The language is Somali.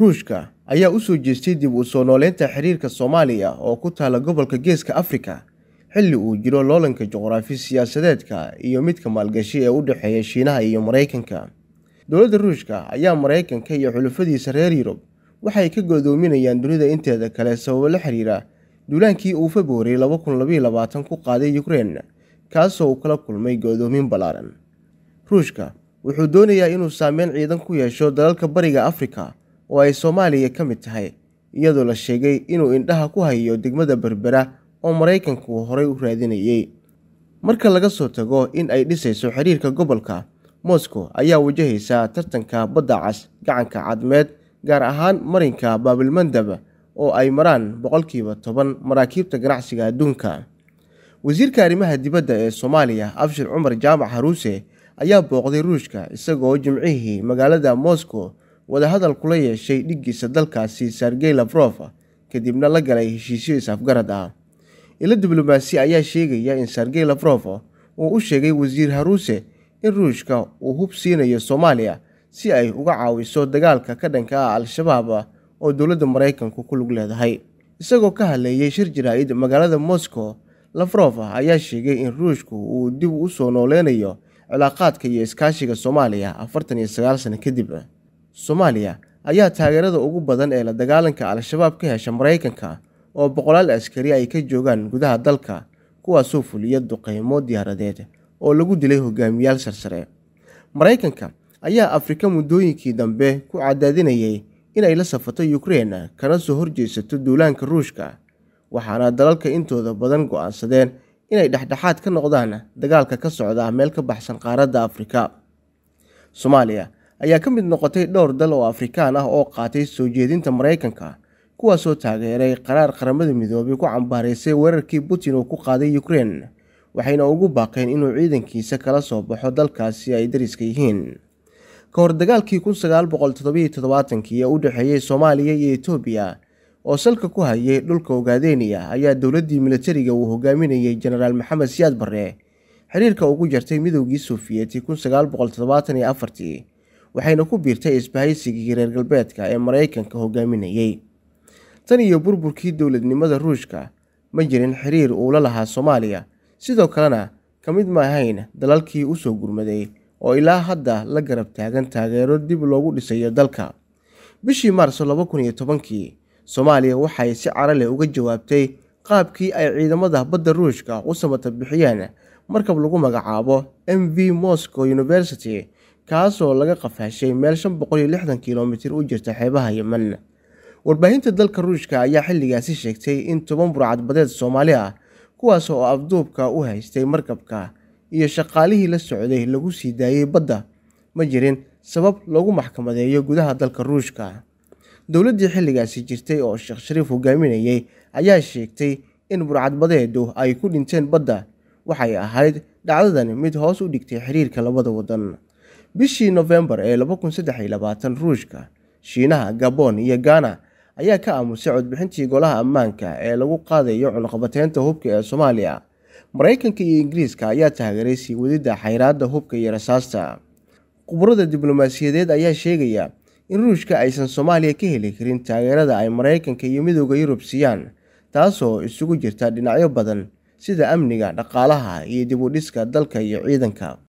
ruushka ayaa u soo jeestay dib u soo nooleynta xiriirka soomaaliya oo ku taala gobolka geeska afrika xilli uu jiro loolanka juqraafi siyaasadeedka iyo midka maalgashi ee u dhexeeya shiinaha iyo maraykanka dowladda ruushka ayaa maraykanka iyo xulufadiisa reer yurub waxay ka godoominayaan dunida inteeda kale sababo la xiriira duulaankii uu februari ku qaaday yukrain kaasoo uu kala kulmay godoomin ballaaran ruushka wuxuu doonayaa inuu saameyn ciidan ku yeesho dalalka bariga afrika oo ay soomaaliya ka mid tahay iyadoo la sheegay inuu indhaha ku hayo degmada berbera oo maraykanku horay u raadinayey marka laga soo tago in ay dhisayso xiriirka gobolka moscow ayaa wajahaysaa tartanka badda cas gacanka cadmeed gaar ahaan marinka baabilmandab oo ay maraan boqolkiiba toban maraakiibta ganacsiga adduunka wasiirka arrimaha dibadda ee soomaaliya abshir cumar jaamac haruuse ayaa booqday ruushka isagoo jimcihii magaalada moscow wadahadal kula yeeshay dhiggiisa dalkaasi sergey lafrof kadibna la galay heshiisyo is-afgarad ah ilo diblomaasi ayaa sheegaya in sergey lafrof uu u sheegay wasiir haruuse in ruushka uu hub siinayo soomaaliya si ay uga caawiso dagaalka ka dhanka ah al-shabaab oo dowladda maraykanku ku lug leedahay isagoo ka hadleeyay shir jaraa'id magaalada moscow lafrof ayaa sheegay in ruushku uu dib u soo nooleynayo cilaaqaadka iyo iskaashiga soomaaliya afartan iyo sagaal sano kadib soomaaliya ayaa taageerada ugu badan ee la dagaalanka al-shabaab ka hesha maraykanka oo boqolaal askari ay ka joogaan gudaha dalka kuwaasoo fuliya duqeymo diyaaradeed oo lagu dilay hogaamiyaal sarsare maraykanka ayaa afrika muddooyinkii dambe ku cadaadinayay inay la safato yukrein kana soo horjeysato duulaanka ruushka waxaana dalalka intooda badan go-aansadeen inay dhexdhexaad ka noqdaan dagaalka ka socda meel ka baxsan qaaradda afrika soomaaliya ayaa ka mid noqotay dhowr dal oo afrikaan ah oo qaatay soo jeedinta maraykanka kuwaasoo taageeray qaraar qaramada midoobay ku cambaaraysay weerarkii putin uu ku qaaday ukrein waxayna ugu baaqeen inuu ciidankiisa kala soo baxo dalkaasi ay dariska yihiin ka hor dagaalkii ee u dhexeeyey soomaaliya iyo etoobiya oo salka ku hayay dhulka ogaadeeniya ayaa dowladdii milatariga uu hogaaminayay jenaraal maxamed siyaad barre xiriirka ugu jartay midowgii sofiyeeti waxayna ku biirtay isbahaysigii reer galbeedka ee maraykanka hogaaminayay tan iyo burburkii dowladnimada ruushka ma jirin xiriir uu la lahaa soomaaliya sidoo kalena ka mid ma ahayn dalalkii u soo gurmaday oo ilaa hadda la garab taagan taageero dib loogu dhisayo dalka bishii maarso laba kun iyo tobankii soomaaliya waxay si leh uga jawaabtay qaabkii ay ciidamada badda ruushka u samata bixiyeen markab lagu magacaabo m v moscow university kaasoo laga qafaashay meel shan boqol iyo lixdan kilomitir u jirta xeebaha yemen warbaahinta dalka ruushka ayaa xilligaasi sheegtay in toban burcadbadeed soomaali ah kuwaas oo afduubka u haystay markabka iyo shaqaalihii la socday lagu sii daayay badda ma jirin sabab loogu maxkamadeeyo gudaha dalka ruushka dowladdii xilligaasi jirtay oo sheekh shariif hogaaminayay ayaa sheegtay in burcadbadeedu ay ku dhinteen badda waxay ahayd dhacdadan mid hoos u dhigtay xiriirka labada waddan bishii nofembar ee ruushka shiinaha gabon iyo ghana ayaa ka aamusay codbixintii golaha ammaanka ee lagu qaadayo cunaqabateynta hubka ee soomaaliya maraykanka iyo ingiriiska ayaa taageeray sii wadidda xayraadda hubka iyo rasaasta khubarada diblomaasiyadeed ayaa sheegaya in ruushka aysan soomaaliya ka heli karin taageerada ay maraykanka iyo midooda yurub siiyaan taasoo isugu jirta dhinacyo badan sida amniga dhaqaalaha iyo dib u dhiska dalka iyo ciidanka